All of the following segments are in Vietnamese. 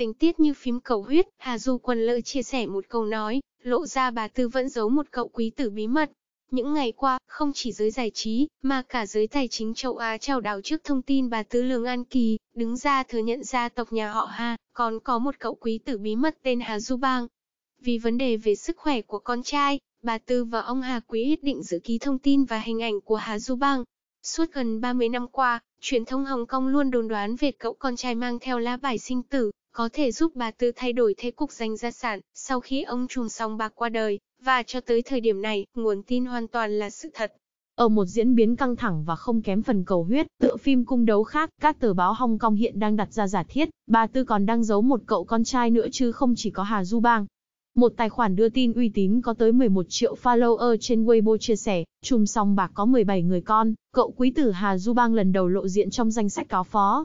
tình tiết như phím cầu huyết, Hà Du Quân lơ chia sẻ một câu nói, lộ ra bà Tư vẫn giấu một cậu quý tử bí mật. Những ngày qua, không chỉ giới giải trí, mà cả giới tài chính châu Á trao đảo trước thông tin bà Tư Lương An Kỳ, đứng ra thừa nhận gia tộc nhà họ Hà, còn có một cậu quý tử bí mật tên Hà Du Bang. Vì vấn đề về sức khỏe của con trai, bà Tư và ông Hà Quý định giữ ký thông tin và hình ảnh của Hà Du Bang. Suốt gần 30 năm qua, Truyền thông Hồng Kông luôn đồn đoán về cậu con trai mang theo lá bài sinh tử, có thể giúp bà Tư thay đổi thế cục giành gia sản, sau khi ông trùm song bạc qua đời, và cho tới thời điểm này, nguồn tin hoàn toàn là sự thật. Ở một diễn biến căng thẳng và không kém phần cầu huyết, tựa phim cung đấu khác, các tờ báo Hồng Kông hiện đang đặt ra giả thiết, bà Tư còn đang giấu một cậu con trai nữa chứ không chỉ có Hà Du Bang một tài khoản đưa tin uy tín có tới 11 triệu follower trên Weibo chia sẻ, chùm song bạc có 17 người con, cậu quý tử Hà Du Bang lần đầu lộ diện trong danh sách cáo phó.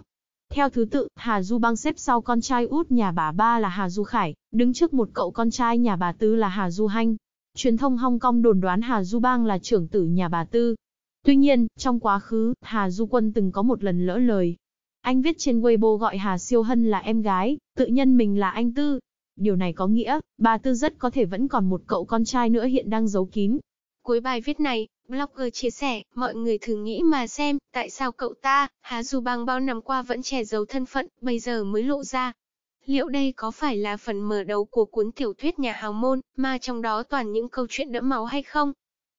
Theo thứ tự, Hà Du Bang xếp sau con trai út nhà bà ba là Hà Du Khải, đứng trước một cậu con trai nhà bà Tư là Hà Du Hanh. Truyền thông Hong Kong đồn đoán Hà Du Bang là trưởng tử nhà bà Tư. Tuy nhiên, trong quá khứ, Hà Du Quân từng có một lần lỡ lời. Anh viết trên Weibo gọi Hà Siêu Hân là em gái, tự nhân mình là anh Tư, Điều này có nghĩa, bà Tư rất có thể vẫn còn một cậu con trai nữa hiện đang giấu kín. Cuối bài viết này, blogger chia sẻ, mọi người thử nghĩ mà xem, tại sao cậu ta, Hà Du bang bao năm qua vẫn che giấu thân phận, bây giờ mới lộ ra. Liệu đây có phải là phần mở đầu của cuốn tiểu thuyết nhà hào môn, mà trong đó toàn những câu chuyện đẫm máu hay không?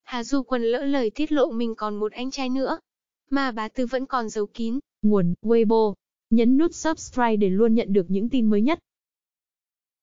Hà Du Quân lỡ lời tiết lộ mình còn một anh trai nữa, mà bà Tư vẫn còn giấu kín. Nguồn Weibo Nhấn nút subscribe để luôn nhận được những tin mới nhất.